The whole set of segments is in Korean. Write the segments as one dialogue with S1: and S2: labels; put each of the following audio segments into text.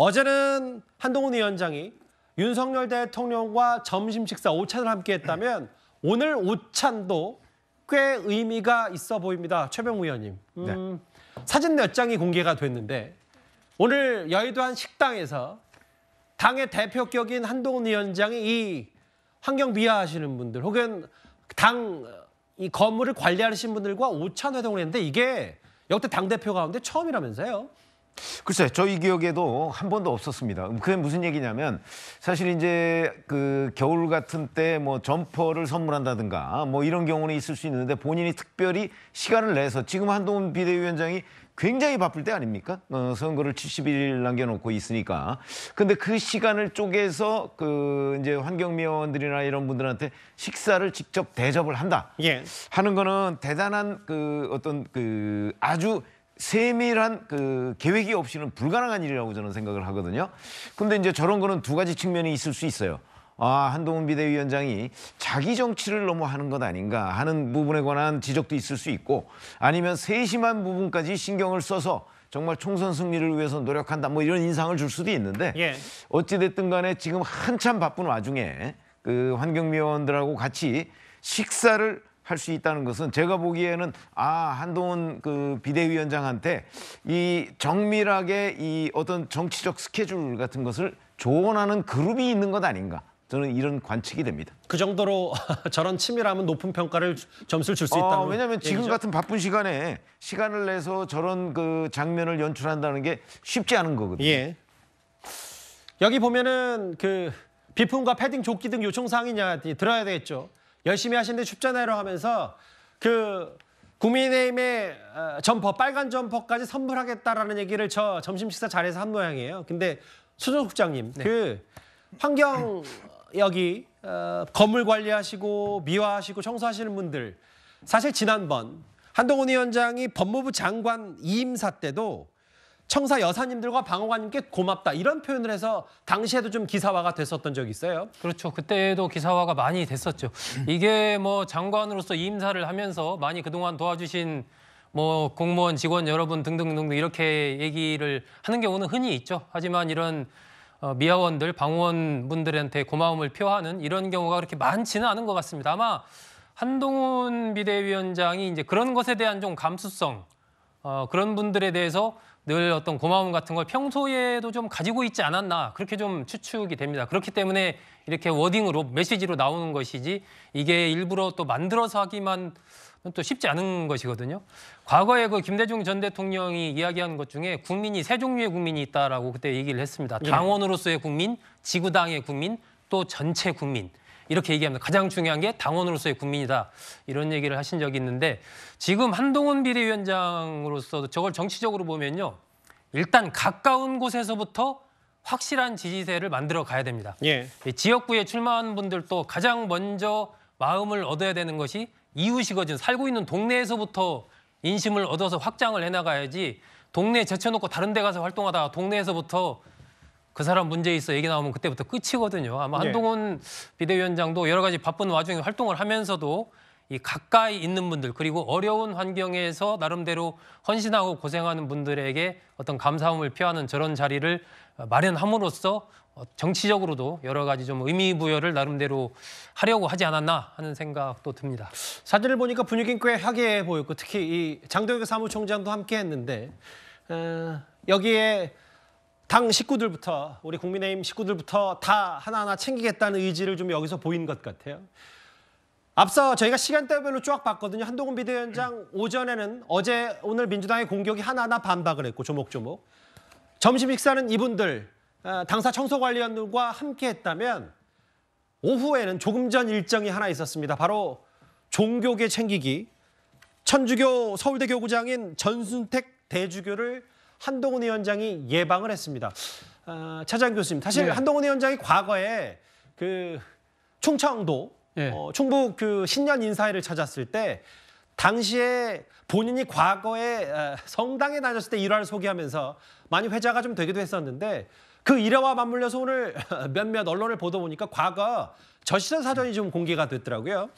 S1: 어제는 한동훈 위원장이 윤석열 대통령과 점심 식사 오찬을 함께했다면 오늘 오찬도 꽤 의미가 있어 보입니다. 최병우 의원님. 음, 네. 사진 몇 장이 공개가 됐는데 오늘 여의도 한 식당에서 당의 대표격인 한동훈 위원장이 이 환경 비하하시는 분들 혹은 당 이 건물을 관리하시는 분들과 오찬 회동을 했는데 이게 역대 당 대표
S2: 가운데 처음이라면서요. 글쎄, 저희 기억에도 한 번도 없었습니다. 그게 무슨 얘기냐면 사실 이제 그 겨울 같은 때 뭐 점퍼를 선물한다든가 뭐 이런 경우는 있을 수 있는데 본인이 특별히 시간을 내서 지금 한동훈 비대위원장이 굉장히 바쁠 때 아닙니까? 어, 선거를 70일 남겨놓고 있으니까. 근데 그 시간을 쪼개서 그 이제 환경미원들이나 이런 분들한테 식사를 직접 대접을 한다. 예. 하는 거는 대단한 그 어떤 그 아주 세밀한 그 계획이 없이는 불가능한 일이라고 저는 생각을 하거든요. 근데 이제 저런 거는 두 가지 측면이 있을 수 있어요. 아, 한동훈 비대위원장이 자기 정치를 너무 하는 것 아닌가 하는 부분에 관한 지적도 있을 수 있고 아니면 세심한 부분까지 신경을 써서 정말 총선 승리를 위해서 노력한다 뭐 이런 인상을 줄 수도 있는데 예. 어찌됐든 간에 지금 한참 바쁜 와중에 그 환경미원들하고 같이 식사를 할수 있다는 것은 제가 보기에는 아 한동훈 그 비대위원장한테 이 정밀하게 이 어떤 정치적 스케줄 같은 것을 조언하는 그룹이 있는 것 아닌가 저는 이런 관측이 됩니다. 그 정도로 저런 치밀함은 높은 평가를 점수를 줄 수있다고 아, 왜냐하면 지금 같은 바쁜 시간에 시간을 내서 저런 그 장면을 연출한다는 게 쉽지 않은 거거든요. 예. 여기 보면은 그 비품과 패딩 조끼 등 요청 사항이냐
S1: 들어야 되겠죠. 열심히 하시는데 춥잖아요 하면서 그 국민의힘의 어, 점퍼 빨간 점퍼까지 선물하겠다라는 얘기를 저 점심 식사 자리에서 한 모양이에요. 근데 수정 국장님 네. 그 환경 여기 어, 건물 관리하시고 미화하시고 청소하시는 분들 사실 지난번 한동훈 위원장이 법무부 장관 이임사 때도 청사 여사님들과 방어관님께
S3: 고맙다 이런 표현을 해서 당시에도 좀 기사화가 됐었던 적이 있어요. 그렇죠. 그때도 기사화가 많이 됐었죠. 음. 이게 뭐 장관으로서 임사를 하면서 많이 그동안 도와주신 뭐 공무원 직원 여러분 등등등 이렇게 얘기를 하는 경우는 흔히 있죠. 하지만 이런 어, 미화원들, 방원분들한테 고마움을 표하는 이런 경우가 그렇게 많지는 않은 것 같습니다. 아마 한동훈 비대위원장이 이제 그런 것에 대한 좀 감수성 어, 그런 분들에 대해서 늘 어떤 고마움 같은 걸 평소에도 좀 가지고 있지 않았나 그렇게 좀 추측이 됩니다. 그렇기 때문에 이렇게 워딩으로 메시지로 나오는 것이지 이게 일부러 또 만들어서 하기만 또 쉽지 않은 것이거든요. 과거에 그 김대중 전 대통령이 이야기한 것 중에 국민이 세 종류의 국민이 있다라고 그때 얘기를 했습니다. 네. 당원으로서의 국민, 지구당의 국민, 또 전체 국민. 이렇게 얘기합니다. 가장 중요한 게 당원으로서의 국민이다. 이런 얘기를 하신 적이 있는데 지금 한동훈 비대위원장으로서도 저걸 정치적으로 보면요. 일단 가까운 곳에서부터 확실한 지지세를 만들어 가야 됩니다. 예. 지역구에 출마한 분들도 가장 먼저 마음을 얻어야 되는 것이 이웃이거든 살고 있는 동네에서부터 인심을 얻어서 확장을 해나가야지 동네에 제쳐놓고 다른 데 가서 활동하다가 동네에서부터 그 사람 문제에 있어 얘기 나오면 그때부터 끝이거든요. 아마 네. 한동훈 비대위원장도 여러 가지 바쁜 와중에 활동을 하면서도 이 가까이 있는 분들 그리고 어려운 환경에서 나름대로 헌신하고 고생하는 분들에게 어떤 감사함을 표하는 저런 자리를 마련함으로써 어, 정치적으로도 여러 가지 좀 의미 부여를 나름대로 하려고 하지 않았나 하는 생각도 듭니다. 사진을 보니까 분위기는 꽤 하게 보였고 특히 이
S1: 장도혁 사무총장도 함께했는데 어, 여기에. 당 식구들부터 우리 국민의힘 식구들부터 다 하나하나 챙기겠다는 의지를 좀 여기서 보인 것 같아요. 앞서 저희가 시간대별로 쫙 봤거든요. 한동훈 비대위원장 오전에는 어제 오늘 민주당의 공격이 하나하나 반박을 했고 조목조목. 점심 식사는 이분들 아, 당사 청소관리원들과 함께 했다면 오후에는 조금 전 일정이 하나 있었습니다. 바로 종교계 챙기기. 천주교 서울대 교구장인 전순택 대주교를 한동훈 위원장이 예방을 했습니다. 아, 차장 교수님, 사실 네. 한동훈 위원장이 과거에 그 충청도 네. 예. 어, 충북 그 신년 인사회를 찾았을 때 당시에 본인이 과거에 아, 성당에 다녔을 때 일화를 소개하면서 많이 회자가 좀 되기도 했었는데 그 일화와 맞물려서 오늘 몇몇 언론을 보다 보니까 과거 저시선 사전이 좀 공개가 됐더라고요.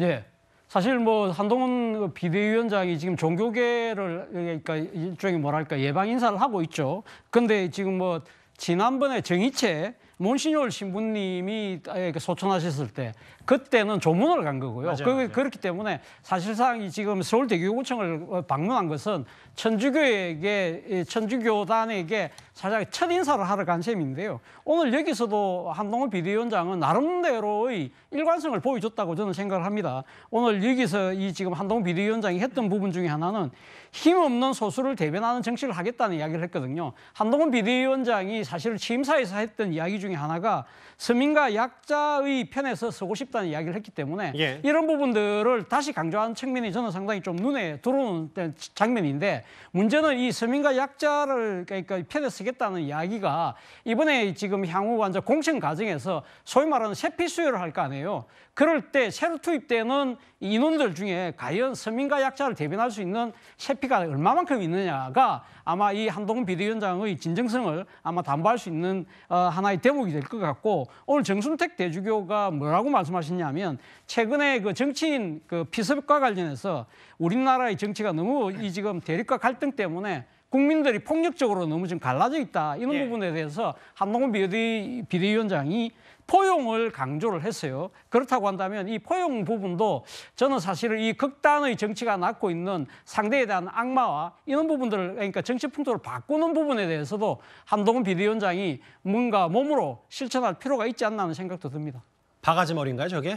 S4: 예. 사실 뭐 한동훈 그 비대위원장이 지금 종교계를 그러니까 일종의 뭐랄까 예방 인사를 하고 있죠. 근데 지금 뭐 지난번에 정의채 몬시뇨 신부님이 아, 그 소천하셨을 때 그때는 조문을 간 거고요. 맞아요, 그, 맞아요. 그렇기 때문에 사실상 지금 서울대 교육청을 방문한 것은 천주교에게 천주교단에게 사실 첫 인사를 하러 간 셈인데요. 오늘 여기서도 한동훈 비대위원장은 나름대로의 일관성을 보여줬다고 저는 생각을 합니다. 오늘 여기서 이 지금 한동훈 비대위원장이 했던 부분 중에 하나는 힘없는 소수를 대변하는 정치를 하겠다는 이야기를 했거든요. 한동훈 비대위원장이 사실 취임사에서 했던 이야기 중에 하나가 서민과 약자의 편에서 서고 싶. 있다는 이야기를 했기 때문에 예. 이런 부분들을 다시 강조하는 측면이 저는 상당히 좀 눈에 들어오는 장면인데 문제는 이 서민과 약자를 그러니까 편에 쓰겠다는 이야기가 이번에 지금 향후 완전 공천 과정에서 소위 말하는 세피 수요를 할 거 아니에요. 그럴 때 새로 투입되는 인원들 중에 과연 서민과 약자를 대변할 수 있는 세피가 얼마만큼 있느냐가 아마 이 한동훈 비대위원장의 진정성을 아마 담보할 수 있는 어, 하나의 대목이 될 것 같고 오늘 정순택 대주교가 뭐라고 말씀하셨 말씀하셨냐면 최근에 그 정치인 그 피습과 관련해서 우리나라의 정치가 너무 이 지금 대립과 갈등 때문에 국민들이 폭력적으로 너무 지금 갈라져 있다 이런 예. 부분에 대해서 한동훈 비대, 비대위원장이 포용을 강조를 했어요. 그렇다고 한다면 이 포용 부분도 저는 사실은 이 극단의 정치가 낳고 있는 상대에 대한 악마와 이런 부분들을 그러니까 정치 풍토를 바꾸는 부분에 대해서도 한동훈 비대위원장이 뭔가 몸으로 실천할 필요가 있지 않나 하는 생각도 듭니다. 바가지 머리인가요 저게?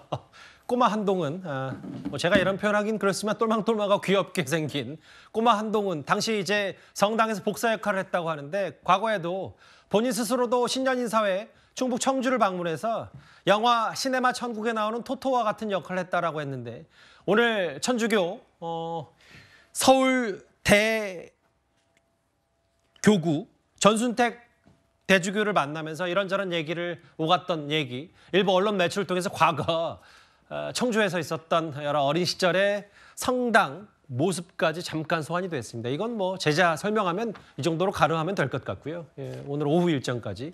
S4: 꼬마 한동은 아, 뭐 제가 이런 표현하긴 그렇지만
S1: 똘망똘망하고 귀엽게 생긴 꼬마 한동은 당시 이제 성당에서 복사 역할을 했다고 하는데 과거에도 본인 스스로도 신년 인사회 충북 청주를 방문해서 영화 시네마 천국에 나오는 토토와 같은 역할을 했다라고 했는데 오늘 천주교 어, 서울 대교구 전순택 대주교를 만나면서 이런저런 얘기를 오갔던 얘기, 일부 언론 매출을 통해서 과거 어, 청주에서 있었던 여러 어린 시절의 성당 모습까지 잠깐 소환이 됐습니다. 이건 뭐 제자 설명하면 이 정도로 가능하면될 것 같고요. 예, 오늘 오후 일정까지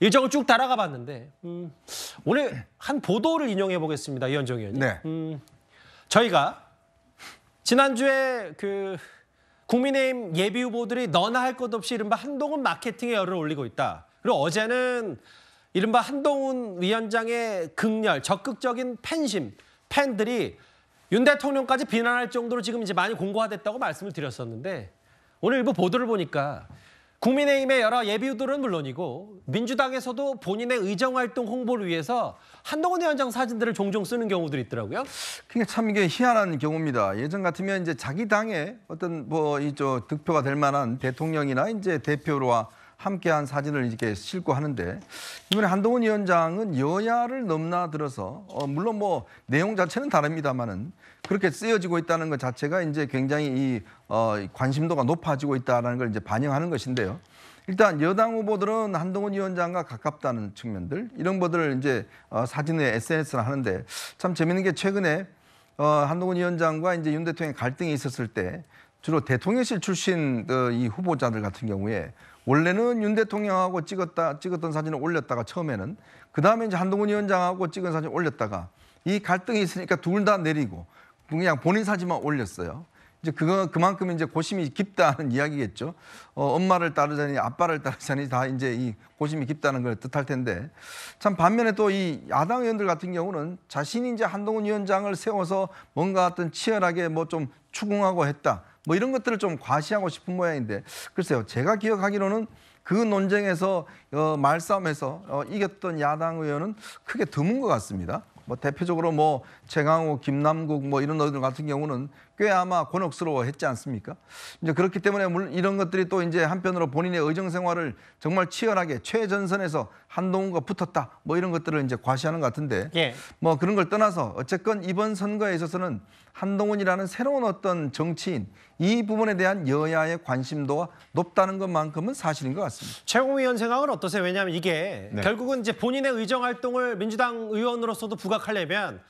S1: 일정을 쭉 따라가 봤는데 음, 오늘 한 보도를 인용해 보겠습니다. 이현정 의원님. 네. 음, 저희가 지난주에 그 국민의힘 예비 후보들이 너나 할 것 없이 이른바 한동훈 마케팅에 열을 올리고 있다. 그리고 어제는 이른바 한동훈 위원장의 극렬, 적극적인 팬심, 팬들이 윤 대통령까지 비난할 정도로 지금 이제 많이 공고화됐다고 말씀을 드렸었는데 오늘 일부 보도를 보니까 국민의힘의 여러 예비후보들은 물론이고 민주당에서도 본인의 의정활동 홍보를 위해서 한동훈
S5: 위원장 사진들을 종종 쓰는 경우들이 있더라고요. 그게 그러니까 참 이게 희한한 경우입니다. 예전 같으면 이제 자기 당의 어떤 뭐이저 득표가 될 만한 대통령이나 이제 대표로와 함께한 사진을 이렇게 싣고 하는데 이번에 한동훈 위원장은 여야를 넘나들어서 어 물론 뭐 내용 자체는 다릅니다만은 그렇게 쓰여지고 있다는 것 자체가 이제 굉장히 이어 관심도가 높아지고 있다는 걸 이제 반영하는 것인데요. 일단 여당 후보들은 한동훈 위원장과 가깝다는 측면들 이런 것들을 이제 어, 사진에 s n s 를 하는데 참 재밌는 게 최근에 어, 한동훈 위원장과 이제 윤 대통령의 갈등이 있었을 때 주로 대통령실 출신 그, 이 후보자들 같은 경우에 원래는 윤 대통령하고 찍었다 찍었던 사진을 올렸다가 처음에는 그 다음에 이제 한동훈 위원장하고 찍은 사진 올렸다가 이 갈등이 있으니까 둘 다 내리고 그냥 본인 사진만 올렸어요. 이제 그거 그만큼 이제 고심이 깊다는 이야기겠죠. 어, 엄마를 따르자니 아빠를 따르자니 다 이제 이 고심이 깊다는 걸 뜻할 텐데 참 반면에 또 이 야당 의원들 같은 경우는 자신이 이제 한동훈 위원장을 세워서 뭔가 어떤 치열하게 뭐 좀 추궁하고 했다. 뭐 이런 것들을 좀 과시하고 싶은 모양인데 글쎄요 제가 기억하기로는 그 논쟁에서 어, 말싸움에서 어, 이겼던 야당 의원은 크게 드문 것 같습니다. 뭐 대표적으로 뭐 최강호, 김남국 뭐 이런 의들 원 같은 경우는 꽤 아마 곤혹스러워했지 않습니까? 이제 그렇기 때문에 물론 이런 것들이 또 이제 한편으로 본인의 의정 생활을 정말 치열하게 최전선에서 한동훈과 붙었다 뭐 이런 것들을 이제 과시하는 것 같은데 예. 뭐 그런 걸 떠나서 어쨌건 이번 선거에 있어서는 한동훈이라는 새로운 어떤 정치인 이 부분에 대한 여야의 관심도가 높다는 것만큼은 사실인 것 같습니다. 최고위원 생각은
S1: 어떠세요? 왜냐하면 이게 네. 결국은 이제 본인의 의정 활동을 민주당 의원으로서도 부각하려면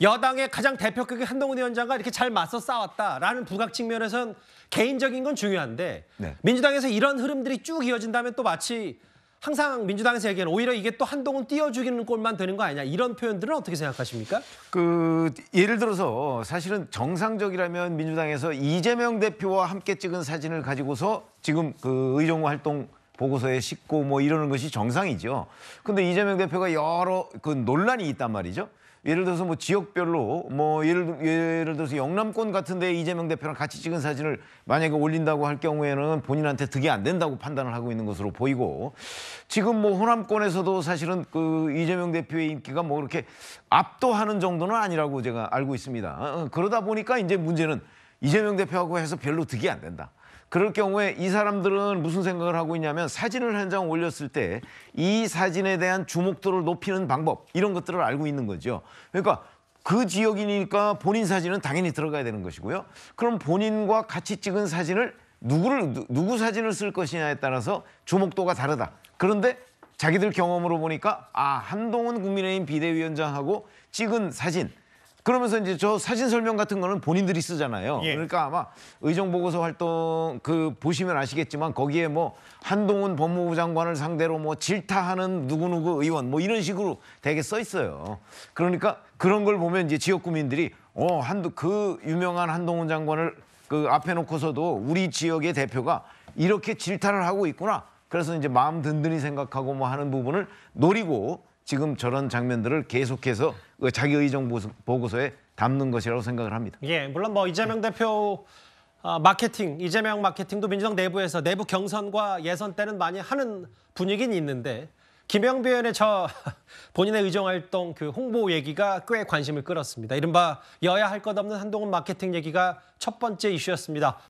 S1: 여당의 가장 대표격의 한동훈 위원장과 이렇게 잘 맞서 싸웠다라는 부각 측면에선 개인적인 건 중요한데 네. 민주당에서 이런 흐름들이 쭉 이어진다면 또 마치 항상 민주당에서 얘기하는 오히려 이게 또 한동훈 띄워주기는 꼴만 되는 거 아니냐
S2: 이런 표현들은 어떻게 생각하십니까? 그 예를 들어서 사실은 정상적이라면 민주당에서 이재명 대표와 함께 찍은 사진을 가지고서 지금 그 의정 부 활동 보고서에 싣고 뭐 이러는 것이 정상이죠. 근데 이재명 대표가 여러 그 논란이 있단 말이죠. 예를 들어서 뭐 지역별로 뭐 예를, 예를 들어서 영남권 같은 데 이재명 대표랑 같이 찍은 사진을 만약에 올린다고 할 경우에는 본인한테 득이 안 된다고 판단을 하고 있는 것으로 보이고 지금 뭐 호남권에서도 사실은 그 이재명 대표의 인기가 뭐 그렇게 압도하는 정도는 아니라고 제가 알고 있습니다. 어, 어, 그러다 보니까 이제 문제는 이재명 대표하고 해서 별로 득이 안 된다. 그럴 경우에 이 사람들은 무슨 생각을 하고 있냐면 사진을 한 장 올렸을 때 이 사진에 대한 주목도를 높이는 방법 이런 것들을 알고 있는 거죠. 그러니까 그 지역이니까 본인 사진은 당연히 들어가야 되는 것이고요. 그럼 본인과 같이 찍은 사진을 누구를 누구 사진을 쓸 것이냐에 따라서 주목도가 다르다. 그런데 자기들 경험으로 보니까 아 한동훈 국민의힘 비대위원장하고 찍은 사진 그러면서 이제 저 사진 설명 같은 거는 본인들이 쓰잖아요. 예. 그러니까 아마 의정 보고서 활동 그 보시면 아시겠지만 거기에 뭐 한동훈 법무부 장관을 상대로 뭐 질타하는 누구누구 의원 뭐 이런 식으로 되게 써 있어요. 그러니까 그런 걸 보면 이제 지역 구민들이 어, 한두 그 유명한 한동훈 장관을 그 앞에 놓고서도 우리 지역의 대표가 이렇게 질타를 하고 있구나. 그래서 이제 마음 든든히 생각하고 뭐 하는 부분을 노리고 지금 저런 장면들을 계속해서 그 자기 의정 보고서에 담는 것이라고 생각을 합니다.
S1: 예, 물론 뭐 이재명 대표 아, 마케팅, 이재명 마케팅도 민주당 내부에서 내부 경선과 예선 때는 많이 하는 분위기는 있는데 김영배 의원의 저 본인의 의정활동 그 홍보 얘기가 꽤 관심을 끌었습니다. 이른바 여야 할 것 없는 한동훈 마케팅 얘기가 첫 번째 이슈였습니다.